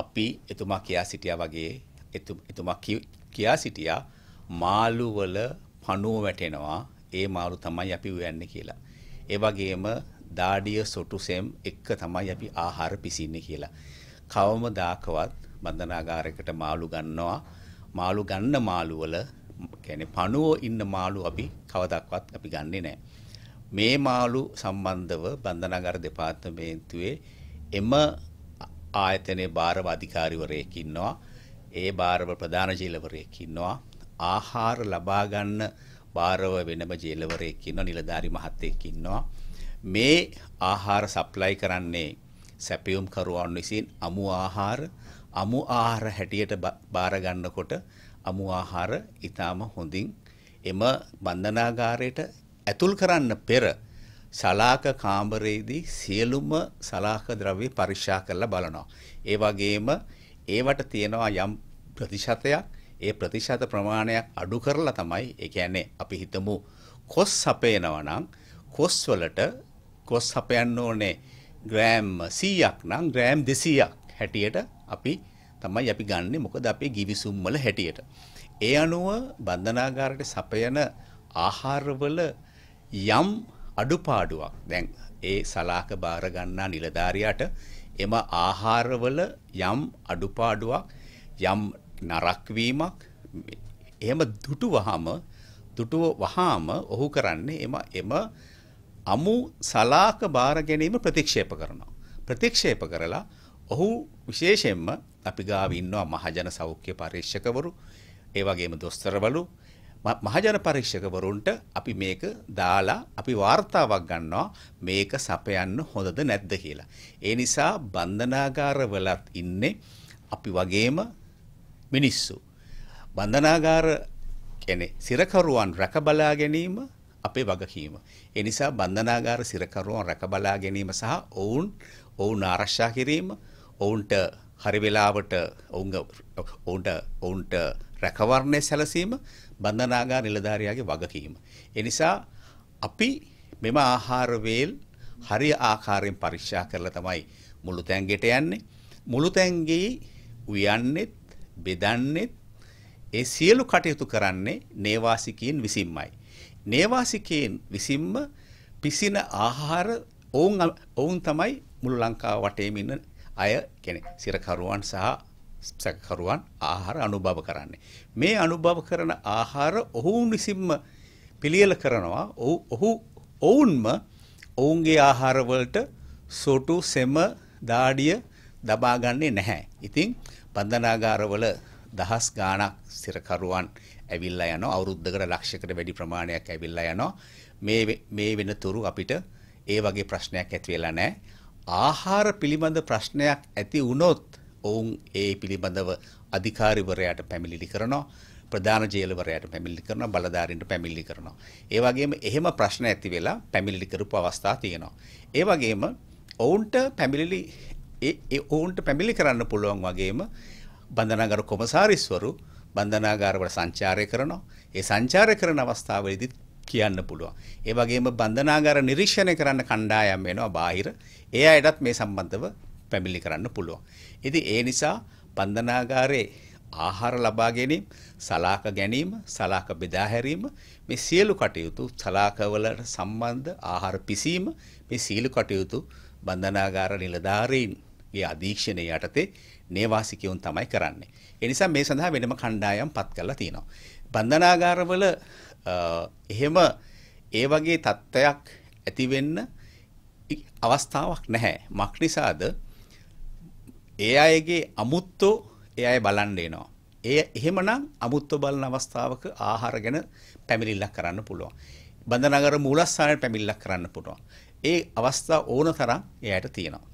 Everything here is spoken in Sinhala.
අපි එතුමා කියා සිටියා වගේ එතුමා කියා සිටියා මාළු වල පණුව වැටෙනවා ඒ මාළු තමයි අපි උයන්නේ කියලා. ඒ වගේම දාඩිය සොටුසෙම් එක්ක තමයි අපි ආහාර පිසින්නේ කියලා. කවමදාකවත් බන්ධනාගාරයකට මාළු ගන්නවා මාළු ගන්න මාළු වල කියන්නේ පණුව ඉන්න මාළු අපි කවදාවත් අපි ගන්නෙ නැහැ. මේ මාළු සම්බන්ධව බන්ධනාගාර දෙපාර්තමේන්තුවේ එම ආයතනයේ භාරව අධිකාරිවරයෙක් ඉන්නවා. ඒ භාරව ප්‍රධාන ජීලවරයෙක් ඉන්නවා. ආහාර ලබා ගන්න භාරව වෙනම ජීලවරයෙක් ඉන්නවා. නිලධාරි මහත්තයෙක් ඉන්නවා. මේ ආහාර සප්ලයි කරන්නේ සැපියුම් කරුවන් විසින් අමු ආහාර අමු ආහාර හැටියට බාර ගන්නකොට අමු ආහාර ඊටාම හොඳින් එම බන්ධනාගාරයට ඇතුල් කරන්න පෙර සලාක කාමරයේදී සියලුම සලාක ද්‍රව්‍ය පරික්ෂා කරලා බලනවා. ඒ වගේම ඒවට තියෙනවා යම් ප්‍රතිශතයක් ඒ ප්‍රතිශත ප්‍රමාණයක් අඩු කරලා තමයි ඒ කියන්නේ අපි හිතමු කොස් සපයනවා නම් කොස් වලට කොස් සපයන්න ඕනේ ග්‍රෑම් 100ක් නම් ග්‍රෑම් 200ක් හැටියට අපි තමයි අපි ගන්නෙ මොකද අපේ ගිවිසුම් වල හැටියට. ඒ අනුව බන්ධනාගාරයට සපයන ආහාරවල යම් අඩුපාඩුවක් දැන් ඒ සලාක භාරගන්නා නිලධාරියට එම ආහාරවල යම් අඩුපාඩුවක් යම් නරක්වීමක් එහෙම දුටු වහම දුටුව වහාම ඔහු කරන්නේ එම එම අමු සලාක බාර ගැනීම ප්‍රතික්ෂේප කරනවා. ප්‍රතික්ෂේප කරලා ඔහු විශේෂයෙන්ම අපි ගාව ඉන්නවා මහජන සෞඛ්‍ය පරීක්ෂකවරු ඒ වගේම දොස්තරවලු මහජන පරීක්ෂකවරුන්ට අපි මේක දාලා අපි වාර්තාවක් ගන්නවා මේක සපයන්න හොඳද නැද්ද කියලා. ඒ නිසා බන්ධනාගාරවලත් ඉන්නේ අපි වගේම මිනිස්සු. බන්ධනාගාර කියන්නේ සිරකරුවන් රැකබලා ගැනීම අපේ වගකීම. ඒ නිසා බන්ධනාගාර සිරකරුවන් රැකබලා ගැනීම සහ ඔවුන් ඔවුන් ආරක්ෂා කිරීම ඔවුන්ට හරි වෙලාවට ඔවුන්ට ඔවුන්ට රැකවරණය සැලසීම බන්ධනාගාර නිලධාරියාගේ වගකීම. එනිසා අපි මෙම ආහාර වේල් හරිය ආකාරයෙන් පරික්ෂා කරලා තමයි මුළු තැන්ගෙට යන්නේ. මුළු තැන්ගෙයි උයන්නෙත් බෙදන්නෙත් ඒ සියලු කටයුතු කරන්නේ නේවාසිකයන් විසින්මයි. නේවාසිකයන් විසින්ම පිසින ආහාර ඔවුන් ඔවුන් තමයි මුළු ලංකාව වටේම ඉන්න අය කෙනෙක්. සිරකරුවන් සහ සැකකරුවන් ආහාර අනුභව කරන්නේ. මේ අනුභව කරන ආහාර ඔවුන් විසින්ම පිළියෙල කරනවා. ඔහු ඔවුන්ම ඔවුන්ගේ ආහාරවලට සොටු සෙම දාඩිය දබාගන්නේ නැහැ. ඉතින් බන්ධනාගාරවල දහස් ගාණක් සිරකරුවන් ඇවිල්ලා යනවා. අවුරුද්දකට ලක්ෂයකට වැඩි ප්‍රමාණයක් ඇවිල්ලා යනවා. මේ මේ වෙනතුරු අපිට ඒ වගේ ප්‍රශ්නයක් ඇති වෙලා නැහැ. ආහාර පිළිබඳ ප්‍රශ්නයක් ඇති වුණොත් ඔවුන් ඒ පිළිබඳව අධිකාරිවරයාට පැමිණිලි කරනවා ප්‍රධාන ජේලවරයාට පැමිණිලි කරනවා බලධාරීන්ට පැමිණිලි කරනවා ඒ වගේම එහෙම ප්‍රශ්න ඇති වෙලා පැමිණිලි කරපු අවස්ථා තියෙනවා ඒ වගේම ඔවුන්ට පැමිණිලි ඒ ඔවුන්ට පැමිණිලි කරන්න පුළුවන් වගේම බන්ධනාගාර කොමසාරිස්වරු බන්ධනාගාරවල සංචාරය කරනවා ඒ සංචාරය කරන අවස්ථාවේදීත් කියන්න පුළුවන්. ඒ වගේම බන්ධනාගාර නිරීක්ෂණය කරන්න කණ්ඩායම් වෙනවා බාහිර. ඒ අයටත් මේ සම්බන්ධව පැමිණිලි කරන්න පුළුවන්. ඉතින් ඒ නිසා බන්ධනාගාරයේ ආහාර ලබා ගැනීම, සලාක ගැනීම, සලාක බෙදා හැරීම මේ සියලු කටයුතු සලාකවලට සම්බන්ධ ආහාර පිසීම මේ සියලු කටයුතු බන්ධනාගාර නිලධාරීන්ගේ අධීක්ෂණය යටතේ නේවාසිකයන් තමයි කරන්නේ. ඒ නිසා මේ සඳහා වෙනම කණ්ඩායම් පත් කරලා තියෙනවා. බන්ධනාගාරවල එහෙම ඒ වගේ தත්ත්වයක් ඇති වෙන්න අවස්ථාවක් නැහැ. මක් නිසාද ඒ අයගේ අමුත්තෝ ඒ අය බලන්න එනවා. ඒ එහෙමනම් අමුත්තෝ බලන අවස්ථාවක ආහාර ගැන පැමිණිල්ලක් කරන්න පුළුවන්. බඳනගර මූලස්ථානයේ පැමිණිල්ලක් කරන්න පුළුවන්. ඒ අවස්ථා ඕන තරම් එයාට තියෙනවා.